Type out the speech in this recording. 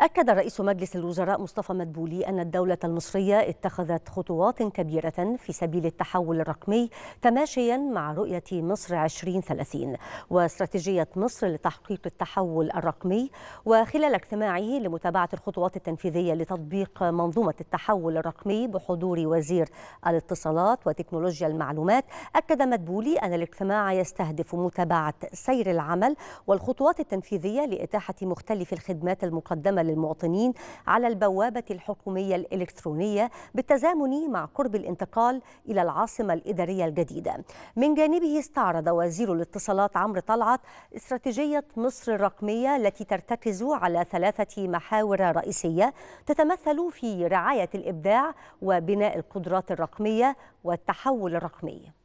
أكد رئيس مجلس الوزراء مصطفى مدبولي أن الدولة المصرية اتخذت خطوات كبيرة في سبيل التحول الرقمي تماشيا مع رؤية مصر 2030 واستراتيجية مصر لتحقيق التحول الرقمي وخلال اجتماعه لمتابعة الخطوات التنفيذية لتطبيق منظومة التحول الرقمي بحضور وزير الاتصالات وتكنولوجيا المعلومات أكد مدبولي أن الاجتماع يستهدف متابعة سير العمل والخطوات التنفيذية لإتاحة مختلف الخدمات المقدمة للمواطنين على البوابة الحكومية الإلكترونية بالتزامن مع قرب الانتقال إلى العاصمة الإدارية الجديدة من جانبه استعرض وزير الاتصالات عمرو طلعت استراتيجية مصر الرقمية التي ترتكز على ثلاثة محاور رئيسية تتمثل في رعاية الإبداع وبناء القدرات الرقمية والتحول الرقمي